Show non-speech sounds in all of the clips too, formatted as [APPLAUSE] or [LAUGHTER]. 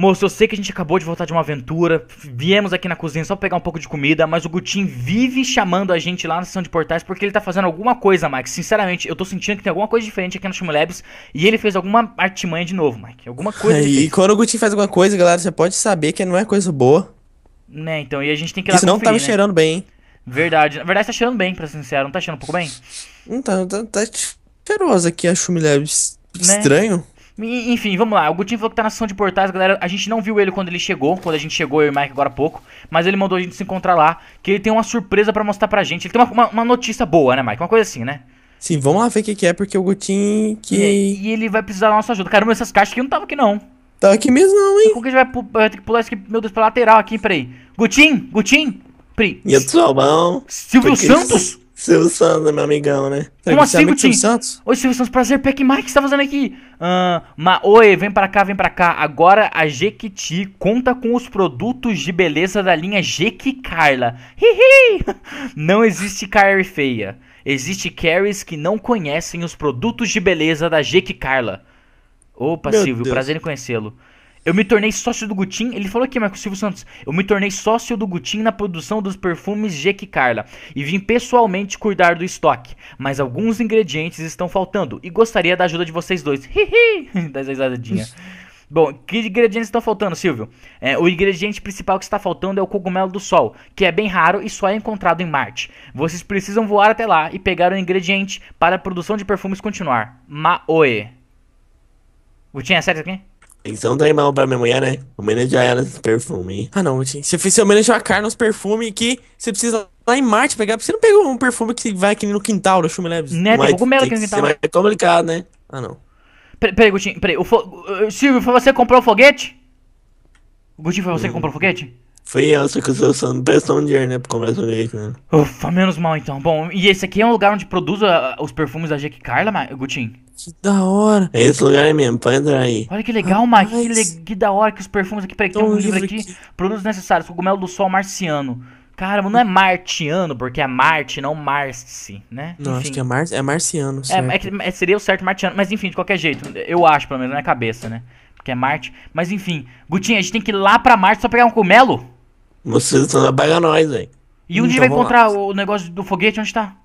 Moço, eu sei que a gente acabou de voltar de uma aventura, viemos aqui na cozinha só pegar um pouco de comida, mas o Gutin vive chamando a gente lá na sessão de portais porque ele tá fazendo alguma coisa, Mike. Sinceramente, eu tô sentindo que tem alguma coisa diferente aqui no Steam Labs e ele fez alguma artimanha de novo, Mike. Alguma coisa. e quando o Gutin faz alguma coisa, galera, você pode saber que não é coisa boa. Né, então, e a gente tem que ir lá Isso não tá me né? cheirando bem, hein? Verdade. Na verdade, tá cheirando bem, pra ser sincero. Não tá cheirando um pouco bem? Não tá, tá, tá cheiroso aqui a Steam Labs. Né? Estranho. Enfim, vamos lá. O Gutinho falou que tá na sessão de portais, galera. A gente não viu ele quando ele chegou, quando a gente chegou, eu e o Mike agora há pouco. Mas ele mandou a gente se encontrar lá, que ele tem uma surpresa para mostrar pra gente. Ele tem uma, uma, uma, notícia boa, né, Mike? Uma coisa assim, né? Sim, vamos lá ver o que, que é, porque o Gutinho que. E, e, ele vai precisar da nossa ajuda. Caramba, essas caixas aqui não tava aqui, não. Tava tá aqui mesmo, não, hein? Como que a gente vai, vai ter que pular isso aqui, meu Deus, pra lateral aqui, peraí. Gutinho, Gutinho, Pri E a sua mão. Silvio porque... Santos? Silvio Santos, meu amigão, né? Como assim, Gutinho? Santos? Oi, Silvio Santos, prazer, Peck Mike, o que você tá fazendo aqui? Uh, ma, oi, vem pra cá, vem pra cá. Agora a Jequiti conta com os produtos de beleza da linha Jequi Carla. Hihi! [LAUGHS] Não existe Carrie feia. Existe Carries que não conhecem os produtos de beleza da Jequi Carla. Opa, meu Silvio, Deus. prazer em conhecê-lo. Eu me tornei sócio do Gutin. Ele falou aqui, Marcos Silvio Santos. Eu me tornei sócio do Gutin na produção dos perfumes Jeque Carla e vim pessoalmente cuidar do estoque. Mas alguns ingredientes estão faltando e gostaria da ajuda de vocês dois. [LAUGHS] Hihi! [LAUGHS] das risadinhas. Bom, que ingredientes estão faltando, Silvio? É, o ingrediente principal que está faltando é o cogumelo do sol, que é bem raro e só é encontrado em Marte. Vocês precisam voar até lá e pegar o ingrediente para a produção de perfumes continuar. Maoe. Gutinha, é sério isso aqui? Então dá aí mal pra minha mulher, né? Homenagear ela esse perfume. Ah, não, gente. Você fez seu homenagear a perfumes que você precisa lá em Marte pegar. Você não pegou um perfume que vai aqui no quintal do Chume Leves? Né, tem é cogumelo aqui no quintal. Isso é complicado, né? Ah, não. Peraí, Gutinho. Peraí, o eh, Silvio, foi você que comprou o foguete? Gutinho, foi você que comprou o foguete? Foi eu, só que eu sou não prestou um dinheiro, né, pra comprar sorvete, né? Ufa, menos mal então. Bom, e esse aqui é um lugar onde produz ah, os perfumes da Jack Carla, Gutinho? Que da hora. É esse lugar mesmo, pode entrar aí. Olha que legal, Mike. Que, le... que, da hora que os perfumes aqui. Peraí, tem um livro aqui. aqui. Produtos necessários. Cogumelo do sol marciano. Caramba, não é martiano, porque é Marte, não Marce, né? Não, enfim. acho que é, mar é marciano, é, certo. É, é, seria o certo martiano, mas enfim, de qualquer jeito. Eu acho, pelo menos, na minha cabeça, né? Porque é Marte. Mas enfim, Gutinha, a gente tem que ir lá pra Marte só pegar um cogumelo? Vocês estão a nós, velho. E onde então, vai encontrar lá. o negócio do foguete? Onde tá?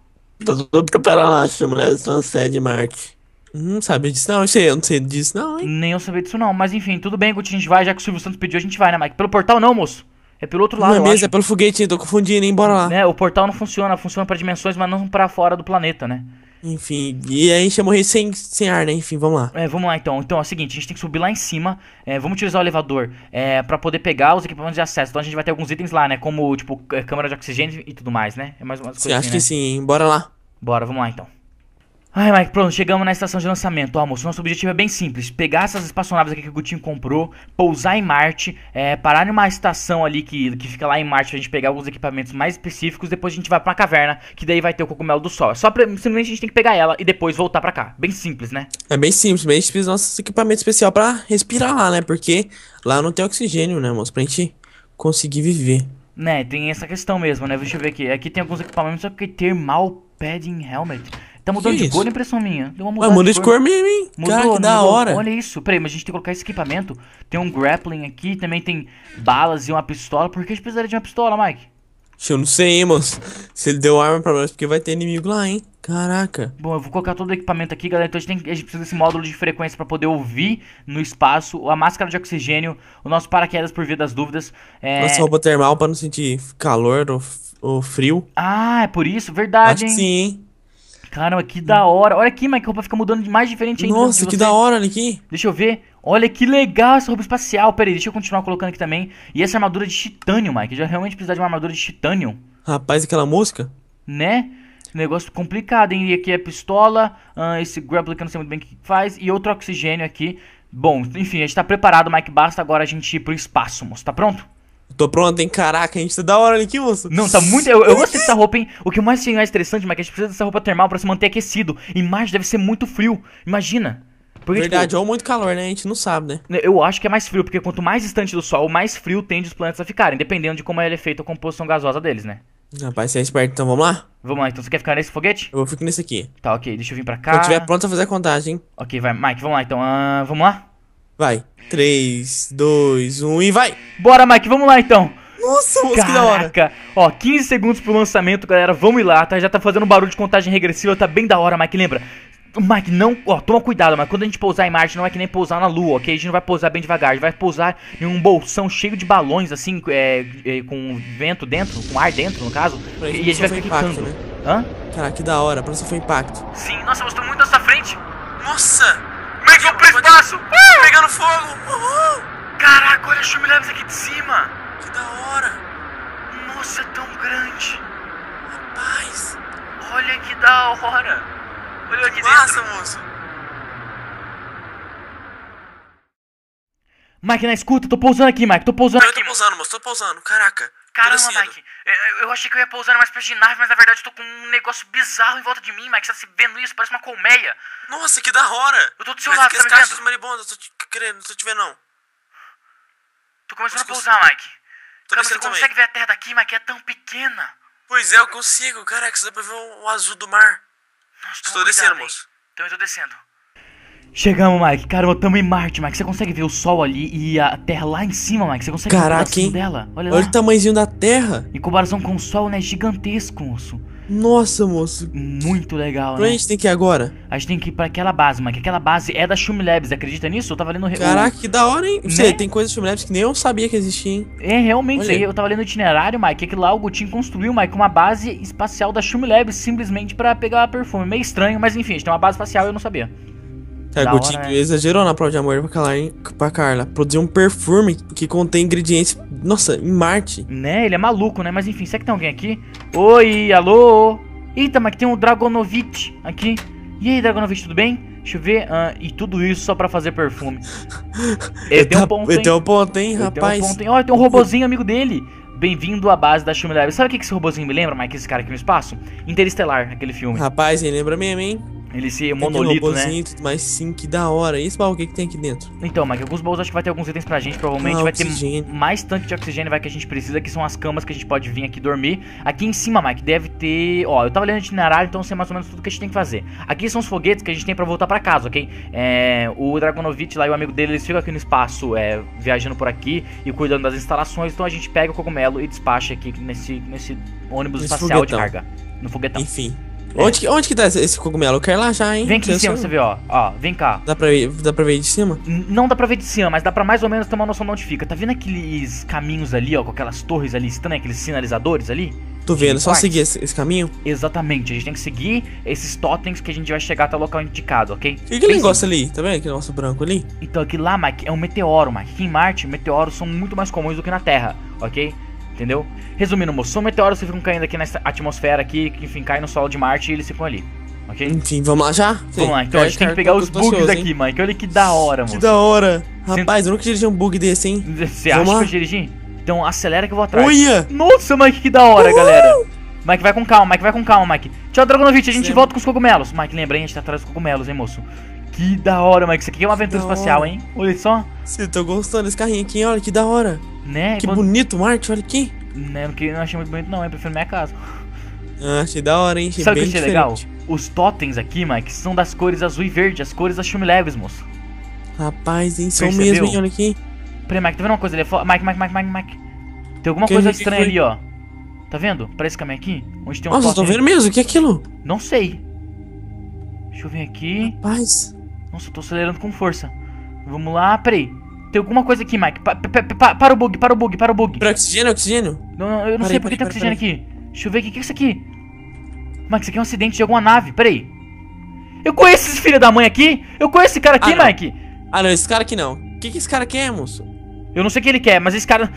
Tá tudo preparado lá, chama, né? Estão sede Marte. Não hum, sabia disso, não. Eu, sei, eu não sei disso, não, hein? Nem eu sabia disso, não. Mas enfim, tudo bem, Gutinho, a gente vai, já que o Silvio Santos pediu, a gente vai, né, Mike? Pelo portal, não, moço. É pelo outro lado. Não é mesmo, é pelo foguete, tô confundindo, hein? Bora lá. Né? O portal não funciona, funciona para dimensões, mas não para fora do planeta, né? Enfim, e aí a gente ia morrer sem, sem ar, né? Enfim, vamos lá. É, vamos lá então. Então é o seguinte, a gente tem que subir lá em cima. É, vamos utilizar o elevador é, para poder pegar os equipamentos de acesso. Então a gente vai ter alguns itens lá, né? Como, tipo, câmera de oxigênio e tudo mais, né? É mais umas coisas. Acho assim, que né? sim, bora lá. Bora, vamos lá então. Ai, Mike, pronto, chegamos na estação de lançamento. Ó, moço, nosso objetivo é bem simples: pegar essas espaçonaves aqui que o Gutinho comprou, pousar em Marte, é, parar numa estação ali que, que fica lá em Marte pra gente pegar alguns equipamentos mais específicos. Depois a gente vai pra uma caverna, que daí vai ter o cogumelo do sol. É só pra, simplesmente a gente tem que pegar ela e depois voltar pra cá. Bem simples, né? É bem simples, A gente precisa nossos equipamentos especial pra respirar lá, né? Porque lá não tem oxigênio, né, moço? Pra gente conseguir viver. Né, tem essa questão mesmo, né? Deixa eu ver aqui. Aqui tem alguns equipamentos, só que ter mal padding helmet. Tá mudando de isso? cor, é impressão minha. Deu uma mudada. Ué, ah, muda de cor, cor mesmo, hein? Mudou, Cara, que da hora. Olha isso. Peraí, mas a gente tem que colocar esse equipamento. Tem um grappling aqui, também tem balas e uma pistola. Por que a gente precisaria de uma pistola, Mike? Eu não sei, hein, moço. Se ele deu arma pra nós, porque vai ter inimigo lá, hein? Caraca. Bom, eu vou colocar todo o equipamento aqui, galera. Então a gente, tem, a gente precisa desse módulo de frequência pra poder ouvir no espaço, a máscara de oxigênio, o nosso paraquedas por via das dúvidas. É... Nossa roupa termal pra não sentir calor ou, ou frio. Ah, é por isso? Verdade, Acho hein? sim, hein? Caramba, que da hora. Olha aqui, Mike, a roupa fica mudando de mais diferente ainda. Nossa, que da hora, Niquim. Deixa eu ver. Olha que legal essa roupa espacial. Pera aí, deixa eu continuar colocando aqui também. E essa armadura de titânio, Mike. já realmente precisar de uma armadura de titânio. Rapaz, aquela mosca? Né? Negócio complicado, hein? E aqui é pistola, uh, esse grappler que eu não sei muito bem o que faz, e outro oxigênio aqui. Bom, enfim, a gente tá preparado, Mike. Basta agora a gente ir pro espaço, moço. Tá pronto? Tô pronto, hein? Caraca, a gente tá da hora, ali Que moço? Não, tá muito. Eu, eu gostei dessa roupa, hein? O que mais é interessante, mas que a gente precisa dessa roupa termal pra se manter aquecido. E mais deve ser muito frio. Imagina. Porque, Verdade, tipo, ou muito calor, né? A gente não sabe, né? né? Eu acho que é mais frio, porque quanto mais distante do sol, mais frio tende os planetas a ficarem, dependendo de como ela é feito a composição gasosa deles, né? Rapaz, você é esperto, então vamos lá? Vamos lá, então você quer ficar nesse foguete? Eu fico nesse aqui. Tá, ok, deixa eu vir pra cá. eu tiver pronto, eu vou fazer a contagem. Ok, vai, Mike, vamos lá então. Uh, vamos lá? Vai. 3, 2, 1 e vai! Bora, Mike, vamos lá então! Nossa, Caraca. que da hora! Ó, 15 segundos pro lançamento, galera. Vamos ir lá, tá? Já tá fazendo barulho de contagem regressiva, tá bem da hora, Mike. Lembra? Mike, não. Ó, toma cuidado, mas quando a gente pousar em Marte, não é que nem pousar na Lua, ok? A gente não vai pousar bem devagar, a gente vai pousar em um bolsão cheio de balões, assim, é, é, com vento dentro, com ar dentro, no caso. e a gente vai ficar impacto, né? Hã? Caraca, que da hora, pra você foi impacto. Sim, nossa, mostrou muito na sua frente. Nossa! Como é que pro espaço? Pegando fogo! Uhul! Caraca, olha as chumilhaves aqui de cima! Que da hora! Nossa, é tão grande! Rapaz! Olha que da hora! Olha aqui Massa, dentro! moço! Mike, na escuta, tô pousando aqui, Mike, tô pousando. aqui. eu tô aqui, pousando, moço, tô pousando, caraca. Caramba, Mike, é, é, eu achei que eu ia pousar mais espécie de nave, mas na verdade eu tô com um negócio bizarro em volta de mim, Mike. Você tá se vendo isso? Parece uma colmeia. Nossa, que da hora! Eu tô do seu mas lado, tá me caixas maribondas, tô te querendo, não tô te vendo não. Tô começando a pousar, Mike. Tô Calma, você também. consegue ver a terra daqui, Mike? É tão pequena. Pois é, eu consigo. Caraca, você dá pra ver o azul do mar. Nossa, Estou cuidado, descendo, hein? moço. Então eu tô descendo. Chegamos, Mike. Caramba, tamo em Marte, Mike. Você consegue ver o Sol ali e a Terra lá em cima, Mike? Você consegue Caraca, ver o dela? Olha, Olha lá. o tamanhozinho da Terra. Em comparação com o Sol, né? Gigantesco, moço. Nossa, moço. Muito legal, pra né? a gente tem que ir agora? A gente tem que ir pra aquela base, Mike. Aquela base é da Shumi Labs, acredita nisso? Eu tava lendo... Caraca, que da hora, hein? Não. Sei, né? tem coisas da Shumi Labs que nem eu sabia que existia, hein? É, realmente. Olha. Eu tava lendo o itinerário, Mike. É que lá o Gutin construiu, Mike, uma base espacial da Shumi Labs simplesmente pra pegar perfume. Meio estranho, mas enfim, a gente tem uma base espacial e eu não sabia. É, a Gucci hora, é. exagerou na prova de amor pra, Carla, pra Carla. Produziu um perfume que contém ingredientes, nossa, em Marte. Né, ele é maluco, né? Mas enfim, será que tem alguém aqui? Oi, alô? Eita, mas tem um Dragonovich aqui. E aí, Dragonovich, tudo bem? Deixa eu ver. Ah, e tudo isso só pra fazer perfume. [LAUGHS] ele tá- tem um ponto, hein? Ele tem um ponto, hein, rapaz? Tem um ponto, hein? Olha, tem um robozinho amigo dele. Bem-vindo à base da Shumilab. Sabe o que esse robozinho me lembra, Mike? Esse cara aqui no espaço? Interestelar, aquele filme. Rapaz, ele lembra mesmo, hein? Ele se tem monolito, né? Tudo sim, que da hora. E esse baú, o que, que tem aqui dentro? Então, Mike, alguns baús acho que vai ter alguns itens pra gente, provavelmente. Ah, vai oxigênio. ter mais tanque de oxigênio vai que a gente precisa, que são as camas que a gente pode vir aqui dormir. Aqui em cima, Mike, deve ter... Ó, eu tava lendo o itinerário, então sei mais ou menos tudo que a gente tem que fazer. Aqui são os foguetes que a gente tem pra voltar pra casa, ok? É... O Dragonovich lá e o amigo dele, eles ficam aqui no espaço, é... viajando por aqui e cuidando das instalações. Então a gente pega o cogumelo e despacha aqui nesse, nesse ônibus espacial foguetão. de carga. No foguetão. Enfim, é. Onde, onde que tá esse cogumelo? Eu quero lá já, hein? Vem aqui em cima, você vê, ó. Ó, vem cá. Dá pra, ver, dá pra ver de cima? Não dá pra ver de cima, mas dá pra mais ou menos ter uma noção de onde fica. Tá vendo aqueles caminhos ali, ó, com aquelas torres ali tá estranhas, aqueles sinalizadores ali? Tô vendo, só seguir esse, esse, caminho? Exatamente, a gente tem que seguir esses totens que a gente vai chegar até o local indicado, ok? E aquele negócio ali, tá vendo? Aquele negócio branco ali? Então, aquilo lá, Mike, é um meteoro, Mike. Aqui em Marte, meteoros são muito mais comuns do que na Terra, ok? entendeu? Resumindo, moço, são meteoros que ficam caindo aqui nessa atmosfera aqui, que enfim, caem no solo de Marte e eles ficam ali. Ok? Enfim, vamos lá já? Vamos Sim. lá, então é, a gente tem que pegar os bugs ansioso, aqui, Mike. Olha que da hora, moço. Que da hora. Rapaz, Cê... eu nunca dirigi um bug desse, hein? Você acha lá? que eu dirigi? Então acelera que eu vou atrás. Uia! Nossa, Mike, que da hora, Uhul! galera. Mike, vai com calma, Mike, vai com calma, Mike. Tchau, Dragonovic, a gente Sim. volta com os cogumelos. Mike, lembra, hein? A gente tá atrás dos cogumelos, hein, moço? Que da hora, Mike. Isso aqui é uma aventura espacial, hein? Olha só. Você tô gostando desse carrinho aqui, olha que da hora. Né? Que quando... bonito, Marte, olha aqui. Né, não, não achei muito bonito, não, eu prefiro minha casa. Ah, achei da hora, hein? Achei Sabe o que achei legal? Os totens aqui, Mike, são das cores azul e verde, as cores da Leves, moço. Rapaz, hein? São Percebeu? mesmo, hein? Olha aqui. Peraí, Mike, tá vendo uma coisa ali? É Mike, Mike, Mike, Mike, Mike. Tem alguma que coisa que estranha que ali, ó. Tá vendo? Pra esse caminho aqui? Onde tem um Nossa, tô vendo mesmo? O que é aquilo? Não sei. Deixa eu vir aqui. Rapaz. Nossa, eu tô acelerando com força. Vamos lá, peraí. Tem alguma coisa aqui, Mike. Pa, pa, pa, para o bug, para o bug, para o bug. Para oxigênio, oxigênio? Não, não eu não sei por que tem oxigênio aqui. Deixa eu ver aqui. O que é isso aqui? Mike, isso aqui é um acidente de alguma nave. Peraí. Eu conheço esse filho da mãe aqui. Eu conheço esse cara aqui, ah, Mike. Ah, não. Esse cara aqui não. O que, que esse cara quer, moço? Eu não sei o que ele quer, mas esse cara...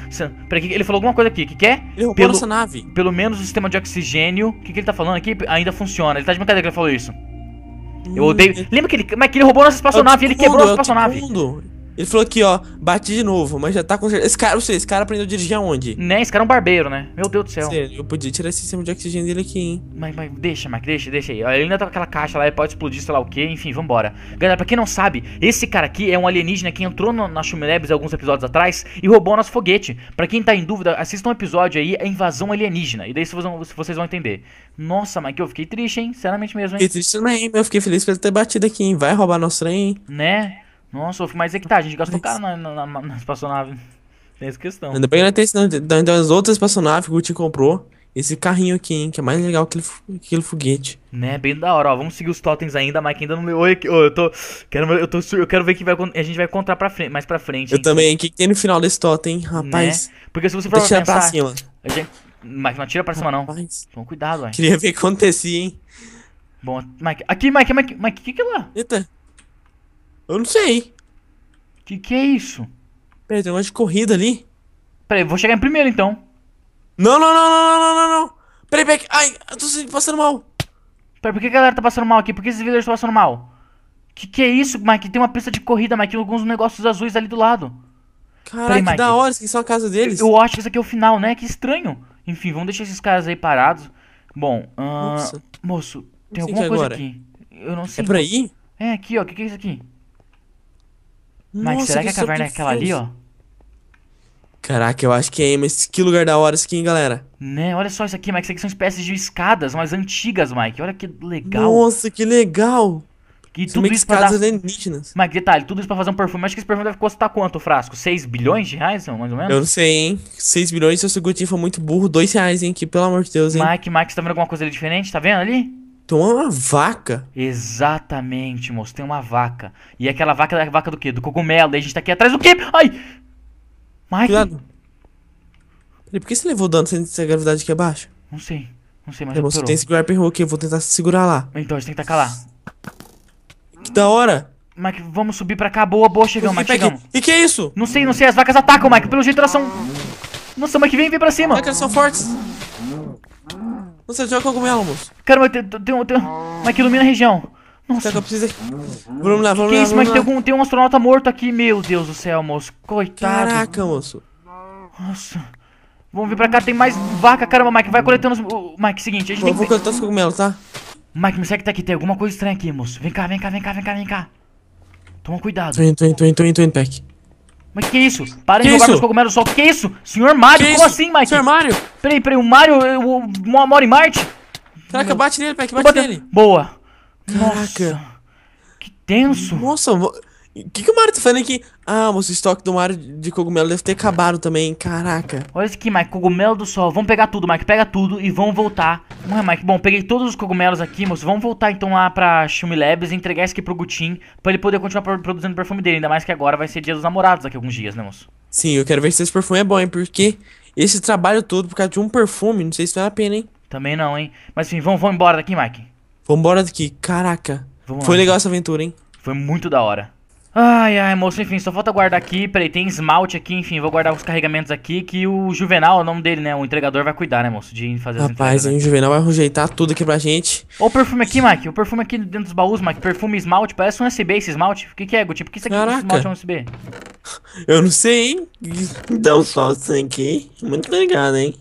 Peraí, ele falou alguma coisa aqui. O que quer? Ele roubou pelo, nossa nave. Pelo menos o sistema de oxigênio... O que, que ele tá falando aqui ainda funciona. Ele tá de brincadeira que ele falou isso. Eu odeio. Hum. Lembra que ele, mas que ele roubou nossa espaçonave? É ele quebrou a espaçonave. É ele falou aqui, ó, bati de novo, mas já tá com. Esse cara, você, esse cara aprendeu a dirigir aonde? Né, esse cara é um barbeiro, né? Meu Deus do céu. eu podia tirar esse sistema de oxigênio dele aqui, hein? Mas, mas deixa, Mac, deixa, deixa aí. Ele ainda tá com aquela caixa lá, ele pode explodir, sei lá o quê? enfim, vambora. Galera, pra quem não sabe, esse cara aqui é um alienígena que entrou no, na Chumelebs alguns episódios atrás e roubou nosso foguete. Pra quem tá em dúvida, assista um episódio aí, a é invasão alienígena. E daí vocês vão, vocês vão entender. Nossa, Mac, eu fiquei triste, hein? Sinceramente mesmo, hein? Fiquei triste também, eu fiquei feliz por ele ter batido aqui, hein? Vai roubar nosso trem, hein? Né? Nossa, mas é que tá, a gente gastou caro na, na, na, na espaçonave. Tem essa questão. Ainda bem que tem das outras espaçonaves que o Tim comprou. Esse carrinho aqui, hein, que é mais legal que aquele, aquele foguete. Né, bem da hora, ó. Vamos seguir os totens ainda, mas ainda não leu. Oi, eu tô. Quero, eu, tô, eu quero ver que vai, a gente vai contar pra frente, mais pra frente. Hein, eu também, o que, tem no final desse totem, né? rapaz? Né? Porque se você for pensar... pra cima. gente, Mike, não tira pra cima, rapaz. não. cuidado, velho. Queria ver o que acontecia, hein. Bom, Mike. Aqui, Mike, Mike, Mike, o que que é lá? Eita. Eu não sei. Que que é isso? Peraí, tem um negócio de corrida ali. Peraí, vou chegar em primeiro então. Não, não, não, não, não, não, não. Peraí, peraí. Ai, eu tô passando mal. Peraí, por que a galera tá passando mal aqui? Por que esses vídeos estão passando mal? Que que é isso, Mike? Tem uma pista de corrida, Mike. Tem alguns negócios azuis ali do lado. Caraca, que da hora. Isso aqui são a casa deles. Eu, eu, acho que isso aqui é o final, né? Que estranho. Enfim, vamos deixar esses caras aí parados. Bom, uh... moço, tem alguma coisa agora? aqui. Eu não é sei. É por aí? É, aqui, ó. O que, que é isso aqui? Mike, será que, a caverna é aquela ali, ó? Caraca, eu acho que é, mas que lugar da hora isso aqui, hein, galera? Né, olha só isso aqui, Mike. Isso aqui são espécies de escadas, mas antigas, Mike. Olha que legal. Nossa, que legal. E são tudo isso pra dar... alienígenas. Mike, detalhe, tudo isso pra fazer um perfume. Acho que esse perfume deve custar quanto o frasco? 6 bilhões de reais, mais ou menos? Eu não sei, hein. 6 bilhões, se o Gutinho for muito burro, 2 reais, hein, que pelo amor de Deus, hein. Mike, Mike, você tá vendo alguma coisa diferente? Tá vendo ali? Então é uma vaca. Exatamente, moço. Tem uma vaca. E aquela vaca é a vaca do quê? Do cogumelo. E a gente tá aqui atrás do quê? Ai! Mike! Cuidado. Peraí, por que você levou dano se a gravidade aqui é baixa? Não sei. Não sei, mas. É, moço, tem esse grappling hook aqui. Eu vou tentar segurar lá. Então, a gente tem que tacar lá. Que da hora! Mike, vamos subir pra cá. Boa, boa. Chegamos, Mike. Chegamos. E que é isso? Não sei, não sei. As vacas atacam, Mike. Pelo jeito elas são. Nossa, Mike, vem, vem pra cima. As Vacas são fortes. Nossa, joga cogumelo, moço. Caramba, tem, tem, tem uma que ilumina a região. Nossa. Que eu preciso... Vamos lá, vamos lá. Que isso, mas tem, algum, tem um astronauta morto aqui. Meu Deus do céu, moço. Coitado. Caraca, moço. Nossa. Vamos vir pra cá, tem mais vaca, caramba, Mike. Vai coletando os. Mike, seguinte, a gente vou, tem que. Vou coletar os cogumelos, tá? Mike, me segue tá aqui, tem alguma coisa estranha aqui, moço. Vem cá, vem cá, vem cá, vem cá, vem cá. Toma cuidado. Tô indo, tô indo, tô indo, tô indo, Peck. Mas que isso? Para que de jogar isso? com os cogumelos só. Que isso? Senhor Mario? Que Como isso? assim, Mike? Senhor Mario? Peraí, peraí, o Mario o, o, mora em Marte? Caraca, bate nele, Pack, bate nele. Boa. Caraca. Nossa, que tenso. Nossa, o que, que o Mario tá falando aqui? Ah, o estoque do Mario de cogumelo deve ter acabado também, caraca. Olha isso aqui, Mike, cogumelo do sol. Vamos pegar tudo, Mike, pega tudo e vamos voltar. Ué, Mike, bom, peguei todos os cogumelos aqui, moço. Vamos voltar então lá pra Shumi Labs e entregar isso aqui pro Gutin, pra ele poder continuar produzindo o perfume dele. Ainda mais que agora vai ser dia dos namorados daqui a alguns dias, né, moço? Sim, eu quero ver se esse perfume é bom, hein, porque esse trabalho todo por causa de um perfume, não sei se vale a pena, hein. Também não, hein. Mas enfim, vamos, vamos embora daqui, Mike. Vamos embora daqui, caraca. Vamos Foi lá, legal então. essa aventura, hein. Foi muito da hora. Ai, ai, moço, enfim, só falta guardar aqui, peraí, tem esmalte aqui, enfim, vou guardar os carregamentos aqui, que o Juvenal, é o nome dele, né, o entregador vai cuidar, né, moço, de fazer as Rapaz, o Juvenal vai rejeitar tudo aqui pra gente. Ô, o perfume aqui, Mike, o perfume aqui dentro dos baús, Mike, perfume esmalte, parece um USB esse esmalte, o que que é, Guti, por que isso aqui Caraca. esmalte é um SB? Eu não sei, hein. Então, só sem aqui, muito obrigado, hein.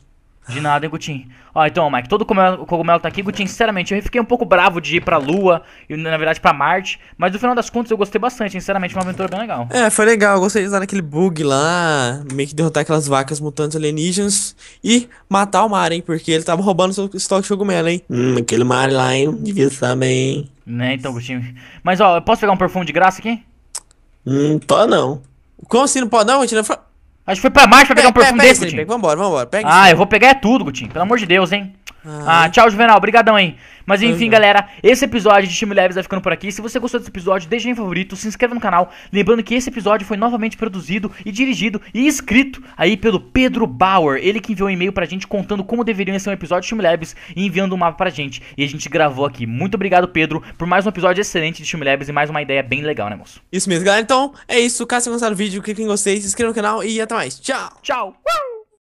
De nada, hein, Gutinho. Ó, então, Mike, todo o cogumelo tá aqui. Gutinho, sinceramente, eu fiquei um pouco bravo de ir pra Lua e, na verdade, pra Marte. Mas no final das contas, eu gostei bastante. Sinceramente, uma aventura bem legal. É, foi legal. Eu gostei de usar aquele bug lá, meio que derrotar aquelas vacas mutantes alienígenas e matar o hein, porque ele tava roubando seu estoque de cogumelo, hein? Hum, aquele Maren lá, hein? Devia estar bem. Né, então, Gutinho. Mas, ó, eu posso pegar um perfume de graça aqui? Hum, pode não. Como assim não pode não? A gente não... Acho que foi pra mais pra pegar um perfume desse, Gutinho. Vambora, vambora. Pega ah, eu vou pegar é tudo, Gutinho. Pelo amor de Deus, hein. Ah, ah tchau, Juvenal. Obrigadão, hein? Mas enfim, é. galera, esse episódio de Time Leves vai ficando por aqui. Se você gostou desse episódio, deixa em favorito, se inscreva no canal. Lembrando que esse episódio foi novamente produzido e dirigido e escrito aí pelo Pedro Bauer. Ele que enviou um e-mail pra gente contando como deveria ser um episódio de Time Leves e enviando um mapa pra gente. E a gente gravou aqui. Muito obrigado, Pedro, por mais um episódio excelente de Time Leves e mais uma ideia bem legal, né, moço? Isso mesmo, galera. Então, é isso. Caso tenham gostado do vídeo, clique em gostei, se inscreva no canal e até mais. Tchau! Tchau!